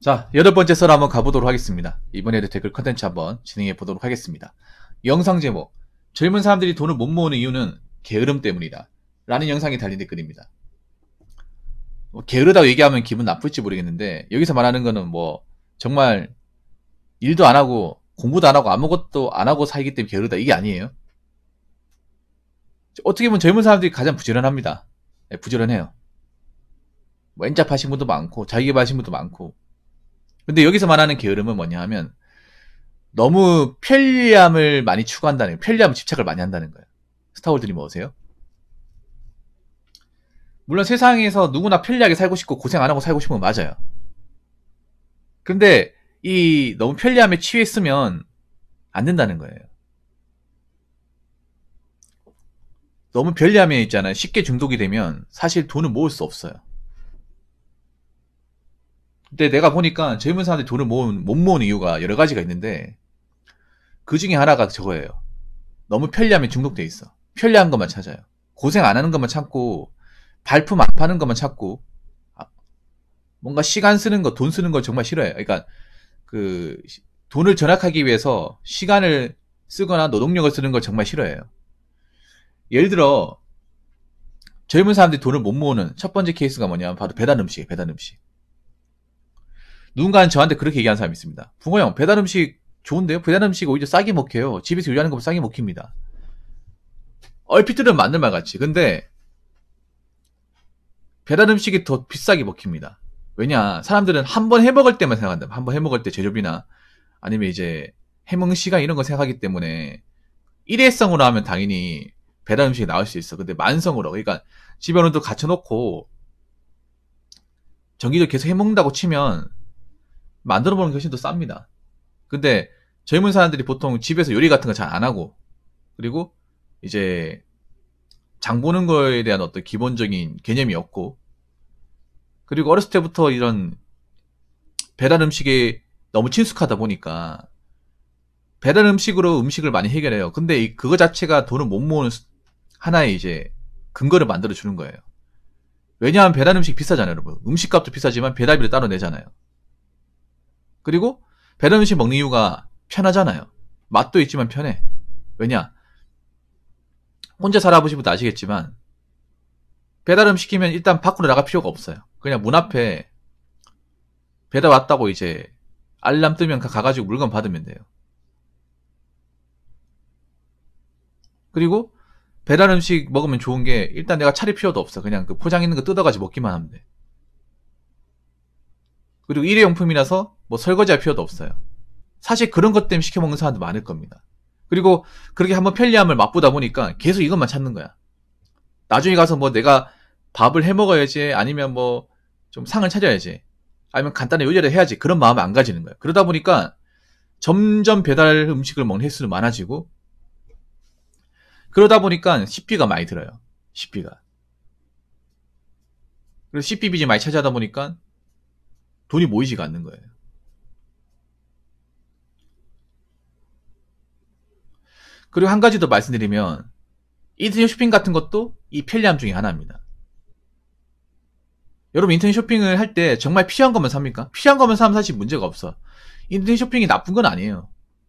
자, 여덟 번째 썰 한번 가보도록 하겠습니다. 이번에도 댓글 컨텐츠 한번 진행해 보도록 하겠습니다. 영상 제목, 젊은 사람들이 돈을 못 모으는 이유는 게으름 때문이다. 라는 영상이 달린 댓글입니다. 뭐 게으르다고 얘기하면 기분 나쁠지 모르겠는데, 여기서 말하는 거는 뭐, 정말, 일도 안 하고, 공부도 안 하고, 아무것도 안 하고 살기 때문에 게으르다. 이게 아니에요. 어떻게 보면 젊은 사람들이 가장 부지런합니다. 네, 부지런해요. 뭐, 엔잡하신 분도 많고, 자기개발하신 분도 많고, 근데 여기서 말하는 게으름은 뭐냐 하면 너무 편리함을 많이 추구한다는 편리함을 집착을 많이 한다는 거예요. 스타월드님 뭐세요? 물론 세상에서 누구나 편리하게 살고 싶고 고생 안 하고 살고 싶은 건 맞아요. 근데 이 너무 편리함에 취했으면 안 된다는 거예요. 너무 편리함에 있잖아요. 쉽게 중독이 되면 사실 돈을 모을 수 없어요. 근데 내가 보니까 젊은 사람들이 돈을 모은, 못 모은 이유가 여러 가지가 있는데 그 중에 하나가 저거예요. 너무 편리함에 중독돼 있어. 편리한 것만 찾아요. 고생 안 하는 것만 찾고 발품 안 파는 것만 찾고 아, 뭔가 시간 쓰는 거, 돈 쓰는 걸 정말 싫어해요. 그러니까 그 돈을 절약하기 위해서 시간을 쓰거나 노동력을 쓰는 걸 정말 싫어해요. 예를 들어 젊은 사람들이 돈을 못 모으는 첫 번째 케이스가 뭐냐면 바로 배달 음식이에요. 배달 음식. 누군가는 저한테 그렇게 얘기한 사람이 있습니다. 붕어 형, 배달 음식 좋은데요? 배달 음식 오히려 싸게 먹혀요. 집에서 요리하는 것보다 싸게 먹힙니다. 얼핏 들은 맞는 말 같이. 근데, 배달 음식이 더 비싸게 먹힙니다. 왜냐, 사람들은 한 번 해먹을 때만 생각한다. 한 번 해먹을 때 제조비나, 아니면 이제, 해먹는 시간 이런 거 생각하기 때문에, 일회성으로 하면 당연히 배달 음식이 나올 수 있어. 근데 만성으로. 그러니까, 집에 어느 도 갖춰놓고, 정기적으로 계속 해먹는다고 치면, 만들어 보는 게 훨씬 더 쌉니다. 근데 젊은 사람들이 보통 집에서 요리 같은 거 잘 안 하고 그리고 이제 장 보는 거에 대한 어떤 기본적인 개념이 없고 그리고 어렸을 때부터 이런 배달 음식에 너무 친숙하다 보니까 배달 음식으로 음식을 많이 해결해요. 근데 그거 자체가 돈을 못 모으는 하나의 이제 근거를 만들어 주는 거예요. 왜냐하면 배달 음식 비싸잖아요, 여러분. 음식값도 비싸지만 배달비를 따로 내잖아요. 그리고 배달 음식 먹는 이유가 편하잖아요. 맛도 있지만 편해. 왜냐? 혼자 살아보시면 아시겠지만 배달 음식 시키면 일단 밖으로 나갈 필요가 없어요. 그냥 문 앞에 배달 왔다고 이제 알람 뜨면 가가지고 물건 받으면 돼요. 그리고 배달 음식 먹으면 좋은 게 일단 내가 차릴 필요도 없어. 그냥 그 포장 있는 거 뜯어가지고 먹기만 하면 돼. 그리고 일회용품이라서 뭐 설거지할 필요도 없어요. 사실 그런 것 때문에 시켜 먹는 사람도 많을 겁니다. 그리고 그렇게 한번 편리함을 맛보다 보니까 계속 이것만 찾는 거야. 나중에 가서 뭐 내가 밥을 해 먹어야지 아니면 뭐 좀 상을 찾아야지 아니면 간단히 요리를 해야지 그런 마음이안 가지는 거예요. 그러다 보니까 점점 배달 음식을 먹는 횟수는 많아지고 그러다 보니까 식비가 많이 들어요. 식비가. 그래서 식비 빚이 많이 차지하다 보니까 돈이 모이지가 않는 거예요. 그리고 한 가지 더 말씀드리면 인터넷 쇼핑 같은 것도 이 편리함 중에 하나입니다. 여러분 인터넷 쇼핑을 할 때 정말 필요한 것만 삽니까? 필요한 것만 사면 사실 문제가 없어. 인터넷 쇼핑이 나쁜 건 아니에요.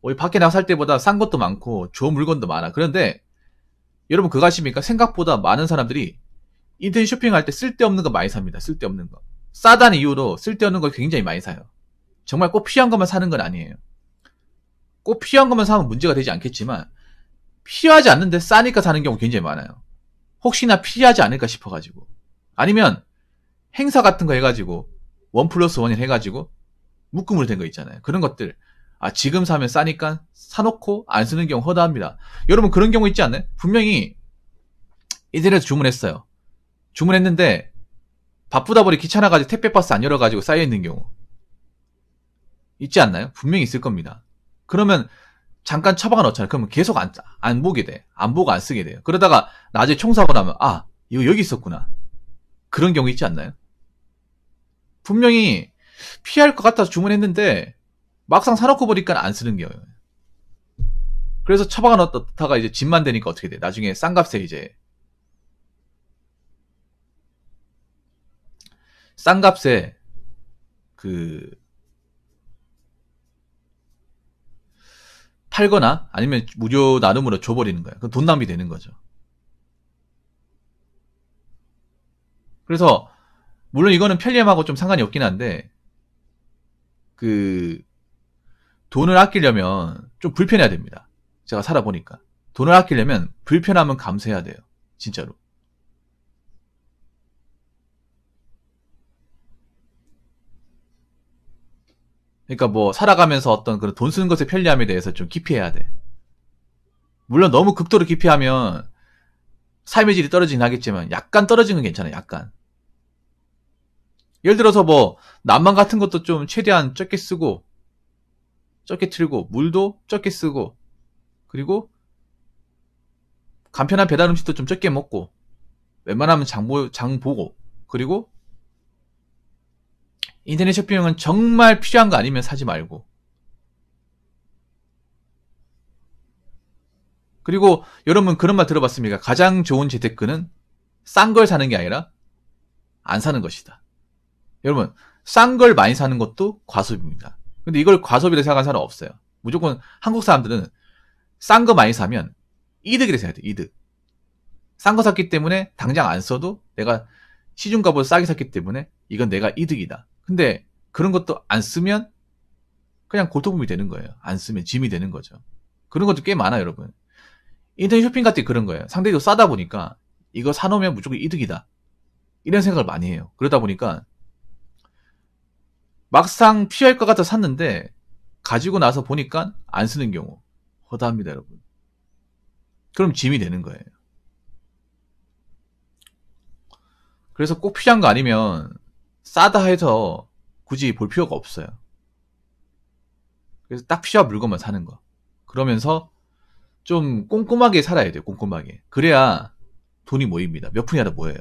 우리 밖에 나갈 때보다 싼 것도 많고 좋은 물건도 많아. 그런데 여러분 그거 아십니까? 생각보다 많은 사람들이 인터넷 쇼핑할 때 쓸데없는 거 많이 삽니다. 쓸데없는 거. 싸다는 이유로 쓸데없는 걸 굉장히 많이 사요. 정말 꼭 필요한 것만 사는 건 아니에요. 꼭 필요한 것만 사면 문제가 되지 않겠지만 필요하지 않는데 싸니까 사는 경우 굉장히 많아요. 혹시나 필요하지 않을까 싶어가지고. 아니면 행사 같은 거 해가지고 원 플러스 원이 해가지고 묶음으로 된 거 있잖아요. 그런 것들. 아, 지금 사면 싸니까 사놓고 안 쓰는 경우 허다합니다. 여러분 그런 경우 있지 않나요? 분명히 이들에서 주문했어요. 주문했는데 바쁘다 보니 귀찮아가지고 택배 박스 안 열어가지고 쌓여있는 경우. 있지 않나요? 분명히 있을 겁니다. 그러면 잠깐 처방을 넣잖아요. 그러면 계속 안, 안 보게 돼. 안 보고 안 쓰게 돼요. 그러다가 낮에 총 사고 나면, 아, 이거 여기 있었구나. 그런 경우 있지 않나요? 분명히 피할 것 같아서 주문했는데, 막상 사놓고 보니까 안 쓰는 경우요 그래서 처방을 넣었다가 이제 집만 되니까 어떻게 돼? 나중에 싼 값에 이제 싼 값에 그 팔거나 아니면 무료 나눔으로 줘버리는 거예요. 그돈 낭비 되는 거죠. 그래서 물론 이거는 편리함하고 좀 상관이 없긴 한데 그 돈을 아끼려면 좀 불편해야 됩니다. 제가 살아보니까 돈을 아끼려면 불편함은 감수해야 돼요. 진짜로. 그러니까 뭐 살아가면서 어떤 그런 돈 쓰는 것의 편리함에 대해서 좀 기피해야 돼. 물론 너무 극도로 기피하면 삶의 질이 떨어지긴 하겠지만 약간 떨어지는 건 괜찮아. 약간. 예를 들어서 뭐 난방 같은 것도 좀 최대한 적게 쓰고 적게 틀고 물도 적게 쓰고 그리고 간편한 배달 음식도 좀 적게 먹고 웬만하면 장, 보, 장 보고 그리고 인터넷 쇼핑은 정말 필요한 거 아니면 사지 말고. 그리고 여러분 그런 말 들어봤습니까? 가장 좋은 재테크는 싼 걸 사는 게 아니라 안 사는 것이다. 여러분 싼 걸 많이 사는 것도 과소비입니다. 근데 이걸 과소비로 생각하는 사람 없어요. 무조건 한국 사람들은 싼 거 많이 사면 이득이라 생각해요. 이득. 싼 거 샀기 때문에 당장 안 써도 내가 시중값으로 싸게 샀기 때문에 이건 내가 이득이다. 근데 그런 것도 안 쓰면 그냥 고토품이 되는 거예요. 안 쓰면 짐이 되는 거죠. 그런 것도 꽤 많아요, 여러분. 인터넷 쇼핑 같은 게 그런 거예요. 상대적으로 싸다 보니까 이거 사놓으면 무조건 이득이다. 이런 생각을 많이 해요. 그러다 보니까 막상 필요할 것 같아 서 샀는데 가지고 나서 보니까 안 쓰는 경우 허다합니다, 여러분. 그럼 짐이 되는 거예요. 그래서 꼭 필요한 거 아니면 싸다 해서 굳이 볼 필요가 없어요. 그래서 딱 필요한 물건만 사는 거. 그러면서 좀 꼼꼼하게 살아야 돼요. 꼼꼼하게. 그래야 돈이 모입니다. 몇 푼이라도 모여요.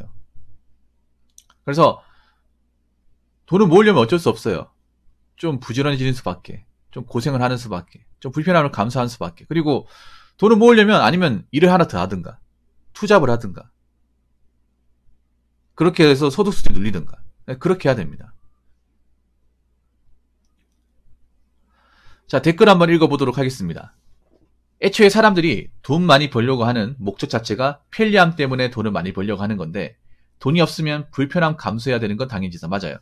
그래서 돈을 모으려면 어쩔 수 없어요. 좀 부지런해지는 수밖에. 좀 고생을 하는 수밖에. 좀 불편함을 감수하는 수밖에. 그리고 돈을 모으려면 아니면 일을 하나 더 하든가. 투잡을 하든가. 그렇게 해서 소득수준이 눌리든가. 네, 그렇게 해야 됩니다. 자, 댓글 한번 읽어보도록 하겠습니다. 애초에 사람들이 돈 많이 벌려고 하는 목적 자체가 편리함 때문에 돈을 많이 벌려고 하는 건데 돈이 없으면 불편함 감수해야 되는 건 당연지사 맞아요.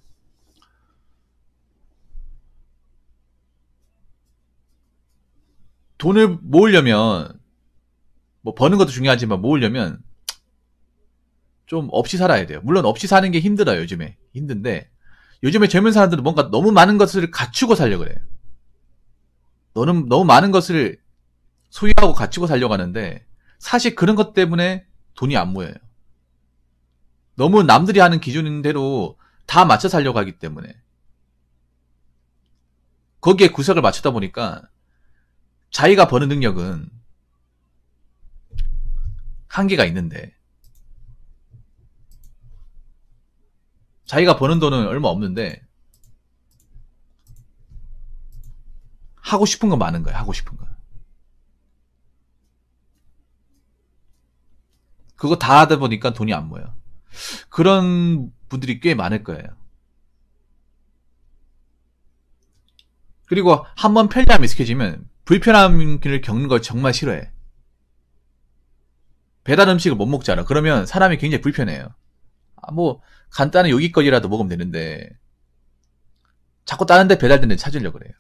돈을 모으려면 뭐 버는 것도 중요하지만 모으려면 좀 없이 살아야 돼요. 물론 없이 사는 게 힘들어요, 요즘에. 힘든데, 요즘에 젊은 사람들은 뭔가 너무 많은 것을 갖추고 살려 그래요. 너는 너무 많은 것을 소유하고 갖추고 살려고 하는데, 사실 그런 것 때문에 돈이 안 모여요. 너무 남들이 하는 기준대로 다 맞춰 살려고 하기 때문에. 거기에 구색을 맞추다 보니까, 자기가 버는 능력은 한계가 있는데, 자기가 버는 돈은 얼마 없는데 하고 싶은 건 많은 거야 하고 싶은 건. 그거 다 하다 보니까 돈이 안 모여. 그런 분들이 꽤 많을 거예요. 그리고 한 번 편리함이 익숙해지면 불편함을 겪는 걸 정말 싫어해. 배달 음식을 못 먹잖아. 그러면 사람이 굉장히 불편해요. 아, 뭐 간단한 요기거리라도 먹으면 되는데 자꾸 다른데 배달되는데 찾으려고 그래요.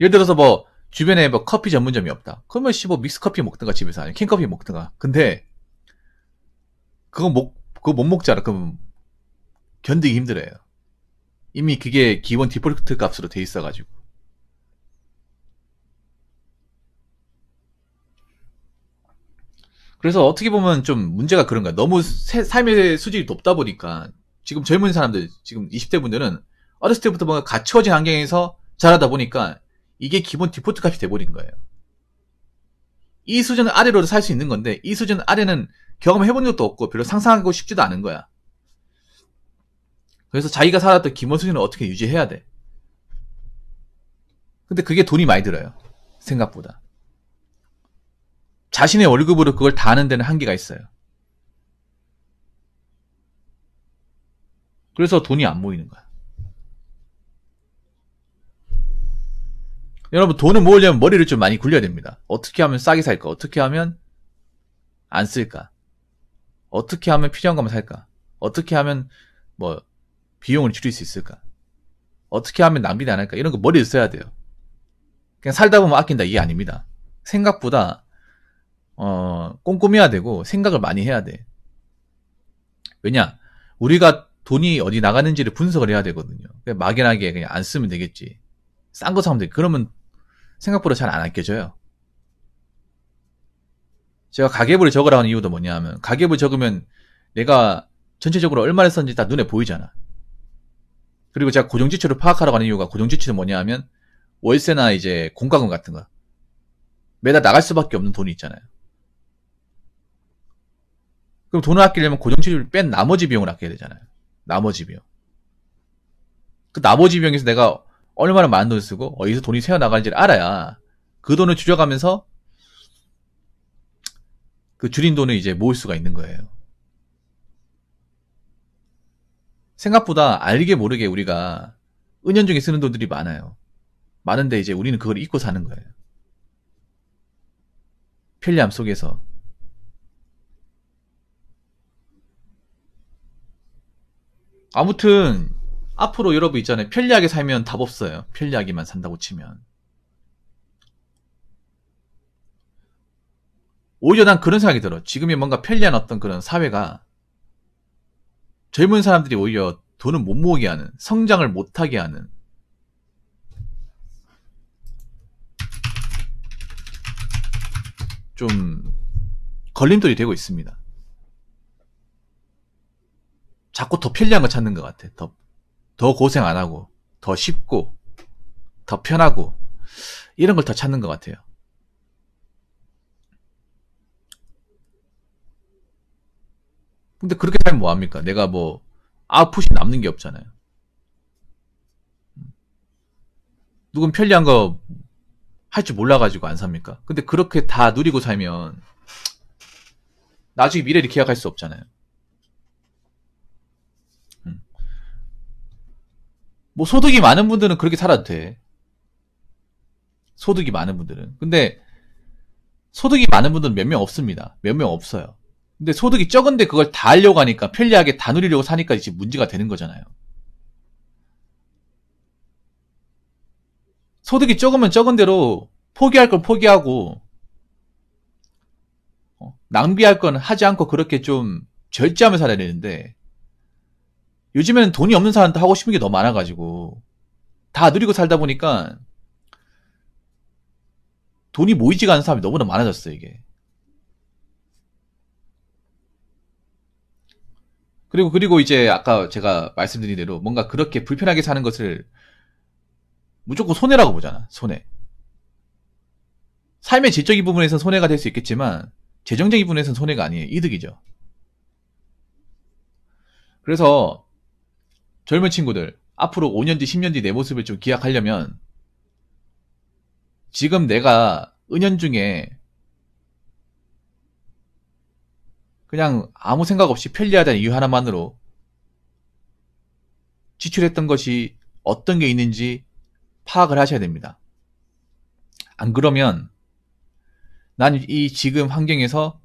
예를 들어서 뭐 주변에 뭐 커피 전문점이 없다. 그러면 씨뭐 믹스 커피 먹든가 집에서 아니면 캔커피 먹든가. 근데 그거 못 그거 못 먹잖아. 그럼 견디기 힘들어요. 이미 그게 기본 디폴트 값으로 돼 있어가지고. 그래서 어떻게 보면 좀 문제가 그런 거야. 너무 세, 삶의 수질이 높다 보니까 지금 젊은 사람들, 지금 20대 분들은 어렸을 때부터 뭔가 갖추어진 환경에서 자라다 보니까 이게 기본 디폴트 값이 돼버린 거예요. 이 수준 아래로도 살 수 있는 건데 이 수준 아래는 경험해본 적도 없고 별로 상상하고 싶지도 않은 거야. 그래서 자기가 살았던 기본 수준을 어떻게 유지해야 돼. 근데 그게 돈이 많이 들어요. 생각보다. 자신의 월급으로 그걸 다 하는 데는 한계가 있어요. 그래서 돈이 안 모이는 거야. 여러분 돈을 모으려면 머리를 좀 많이 굴려야 됩니다. 어떻게 하면 싸게 살까? 어떻게 하면 안 쓸까? 어떻게 하면 필요한 것만 살까? 어떻게 하면 뭐 비용을 줄일 수 있을까? 어떻게 하면 낭비를 안 할까? 이런 거 머리를 써야 돼요. 그냥 살다 보면 아낀다 이게 아닙니다. 생각보다 어, 꼼꼼해야 되고 생각을 많이 해야 돼. 왜냐? 우리가 돈이 어디 나가는지를 분석을 해야 되거든요. 그러니까 막연하게 그냥 안 쓰면 되겠지. 싼 거 사면 돼. 그러면 생각보다 잘 안 아껴져요. 제가 가계부를 적으라 하는 이유도 뭐냐 하면 가계부 적으면 내가 전체적으로 얼마를 썼는지 다 눈에 보이잖아. 그리고 제가 고정지출을 파악하라고 하는 이유가 고정지출은 뭐냐 하면 월세나 이제 공과금 같은 거 매달 나갈 수밖에 없는 돈이 있잖아요. 그럼 돈을 아끼려면 고정치료를뺀 나머지 비용을 아껴야 되잖아요. 나머지 비용. 그 나머지 비용에서 내가 얼마나 많은 돈을 쓰고 어디서 돈이 새어나가는지를 알아야 그 돈을 줄여가면서 그 줄인 돈을 이제 모을 수가 있는 거예요. 생각보다 알게 모르게 우리가 은연중에 쓰는 돈들이 많아요. 많은데 이제 우리는 그걸 잊고 사는 거예요. 편리함 속에서 아무튼 앞으로 여러분 있잖아요. 편리하게 살면 답 없어요. 편리하게만 산다고 치면. 오히려 난 그런 생각이 들어. 지금이 뭔가 편리한 어떤 그런 사회가 젊은 사람들이 오히려 돈을 못 모으게 하는, 성장을 못하게 하는. 좀 걸림돌이 되고 있습니다. 자꾸 더 편리한 거 찾는 것 같아. 더, 더 고생 안 하고, 더 쉽고, 더 편하고, 이런 걸 더 찾는 것 같아요. 근데 그렇게 살면 뭐합니까? 내가 뭐, 아웃풋이 남는 게 없잖아요. 누군 편리한 거 할 줄 몰라가지고 안 삽니까? 근데 그렇게 다 누리고 살면 나중에 미래를 기약할 수 없잖아요. 뭐 소득이 많은 분들은 그렇게 살아도 돼. 소득이 많은 분들은. 근데 소득이 많은 분들은 몇 명 없습니다. 몇 명 없어요. 근데 소득이 적은데 그걸 다 하려고 하니까 편리하게 다 누리려고 사니까 이제 문제가 되는 거잖아요. 소득이 적으면 적은 대로 포기할 건 포기하고 어, 낭비할 건 하지 않고 그렇게 좀 절제하면서 살아야 되는데 요즘에는 돈이 없는 사람한테 하고 싶은 게 더 많아가지고 다 누리고 살다 보니까 돈이 모이지가 않는 사람이 너무나 많아졌어 이게. 그리고 그리고 이제 아까 제가 말씀드린 대로 뭔가 그렇게 불편하게 사는 것을 무조건 손해라고 보잖아. 손해. 삶의 질적인 부분에서 손해가 될 수 있겠지만 재정적인 부분에서는 손해가 아니에요. 이득이죠. 그래서 젊은 친구들, 앞으로 5년 뒤, 10년 뒤 내 모습을 좀 기약하려면 지금 내가 은연중에 그냥 아무 생각 없이 편리하다는 이유 하나만으로 지출했던 것이 어떤 게 있는지 파악을 하셔야 됩니다. 안 그러면 난 이 지금 환경에서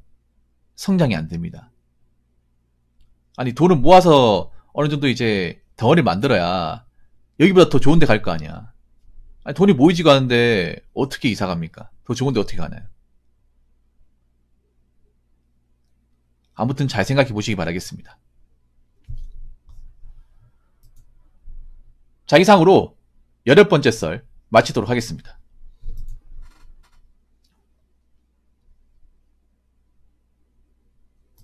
성장이 안 됩니다. 아니 돈을 모아서 어느 정도 이제 덩어리 만들어야 여기보다 더 좋은 데 갈 거 아니야. 아니, 돈이 모이지가 않은데 어떻게 이사 갑니까? 더 좋은 데 어떻게 가나요? 아무튼 잘 생각해 보시기 바라겠습니다. 자, 이상으로 여덟 번째 썰 마치도록 하겠습니다.